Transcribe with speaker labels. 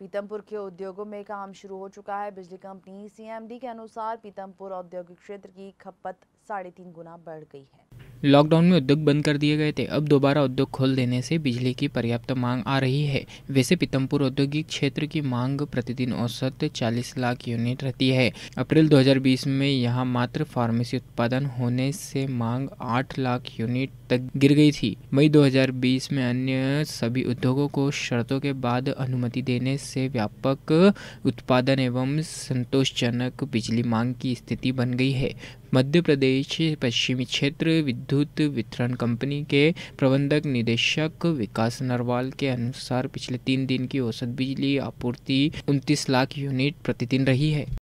Speaker 1: पीतमपुर के उद्योगों में काम शुरू हो चुका है बिजली कंपनी सीएमडी के अनुसार पीतमपुर औद्योगिक क्षेत्र की खपत साढ़े तीन गुना बढ़ गई है
Speaker 2: लॉकडाउन में उद्योग बंद कर दिए गए थे अब दोबारा उद्योग खोल देने से बिजली की पर्याप्त मांग आ रही है वैसे पीतमपुर औद्योगिक क्षेत्र की मांग प्रतिदिन औसत 40 लाख यूनिट रहती है अप्रैल 2020 में यहां मात्र फार्मेसी उत्पादन होने से मांग 8 लाख यूनिट तक गिर गई थी मई 2020 में अन्य सभी उद्योगों को शर्तों के बाद अनुमति देने से व्यापक उत्पादन एवं संतोषजनक बिजली मांग की स्थिति बन गई है मध्य प्रदेश पश्चिमी क्षेत्र विद्युत वितरण कंपनी के प्रबंधक निदेशक विकास नरवाल के अनुसार पिछले तीन दिन की औसत बिजली आपूर्ति उनतीस लाख यूनिट प्रतिदिन रही है